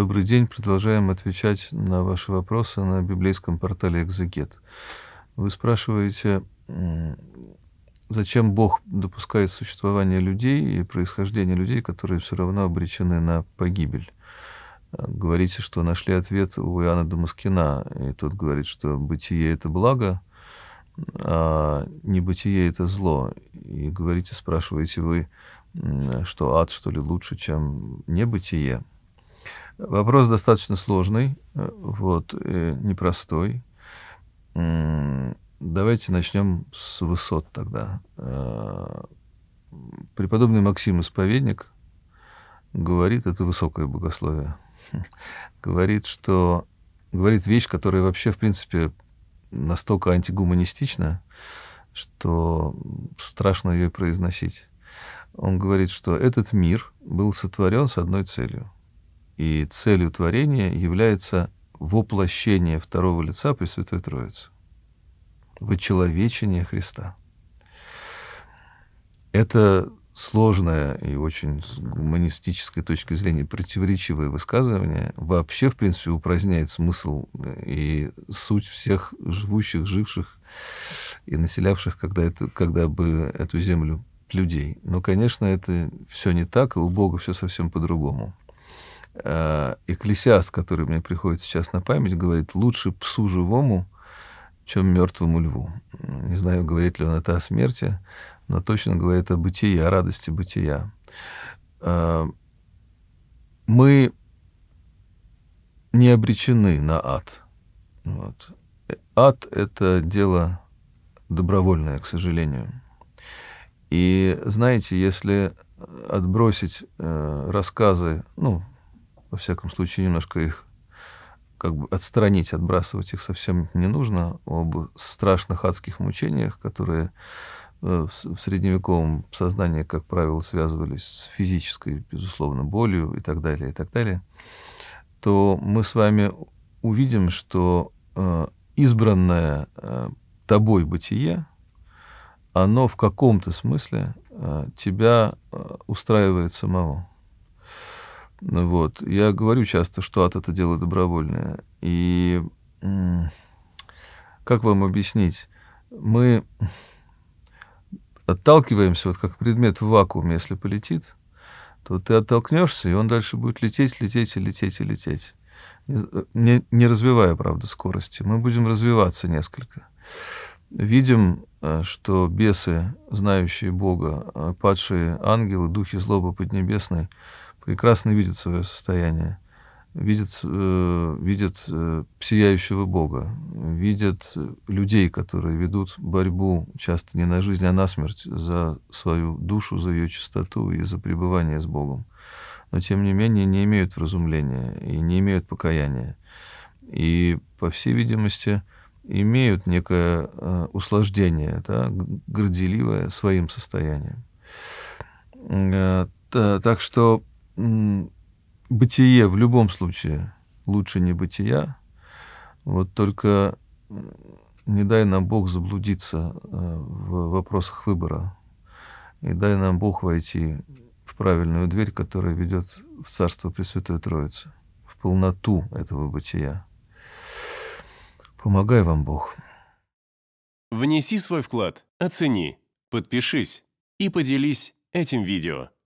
Добрый день. Продолжаем отвечать на ваши вопросы на библейском портале «Экзегет». Вы спрашиваете, зачем Бог допускает существование людей и происхождение людей, которые все равно обречены на погибель? Говорите, что нашли ответ у Иоанна Дамаскина, и тот говорит, что бытие — это благо, а небытие — это зло. И говорите, спрашиваете вы, что ад, что ли, лучше, чем небытие? Вопрос достаточно сложный, э, вот, э, непростой. Давайте начнем с высот тогда. Э, преподобный Максим Исповедник говорит, это высокое богословие, говорит, что говорит вещь, которая вообще, в принципе, настолько антигуманистична, что страшно ее произносить. Он говорит, что этот мир был сотворен с одной целью — и целью творения является воплощение второго лица Пресвятой Троицы, вычеловечение Христа. Это сложное и очень с гуманистической точки зрения противоречивое высказывание вообще, в принципе, упраздняет смысл э, и суть всех живущих, живших и населявших когда, это, когда бы эту землю людей. Но, конечно, это все не так, и у Бога все совсем по-другому. Э, экклесиаст, который мне приходит сейчас на память, говорит, лучше псу живому, чем мертвому льву. Не знаю, говорит ли он это о смерти, но точно говорит о бытии, о радости бытия. Э, мы не обречены на ад. Вот. Ад — это дело добровольное, к сожалению. И знаете, если отбросить э, рассказы, ну, всяком случае, немножко их как бы отстранить, отбрасывать их совсем не нужно, об страшных адских мучениях, которые э, в средневековом сознании, как правило, связывались с физической, безусловно, болью и так далее, и так далее, то мы с вами увидим, что э, избранное э, тобой бытие, оно в каком-то смысле тебя устраивает самого. Вот. Я говорю часто, что ад это дело добровольное. И как вам объяснить? Мы отталкиваемся, вот как предмет в вакууме, если полетит, то ты оттолкнешься, и он дальше будет лететь, лететь и лететь и лететь. Не, не развивая, правда, скорости. Мы будем развиваться несколько. Видим, э, что бесы, знающие Бога, э, падшие ангелы, духи злобы поднебесной — прекрасно видит свое состояние, видит, э, видит э, сияющего Бога, видит людей, которые ведут борьбу часто не на жизнь, а на смерть за свою душу, за ее чистоту и за пребывание с Богом. Но, тем не менее, не имеют разумления и не имеют покаяния. И, по всей видимости, имеют некое э, услаждение, да, горделивое своим состоянием. Э, так что бытие в любом случае лучше не бытия. Вот только не дай нам Бог заблудиться э, в вопросах выбора. И дай нам Бог войти в правильную дверь, которая ведет в Царство Пресвятой Троицы, в полноту этого бытия. Помогай вам Бог. Внеси свой вклад, оцени, подпишись и поделись этим видео.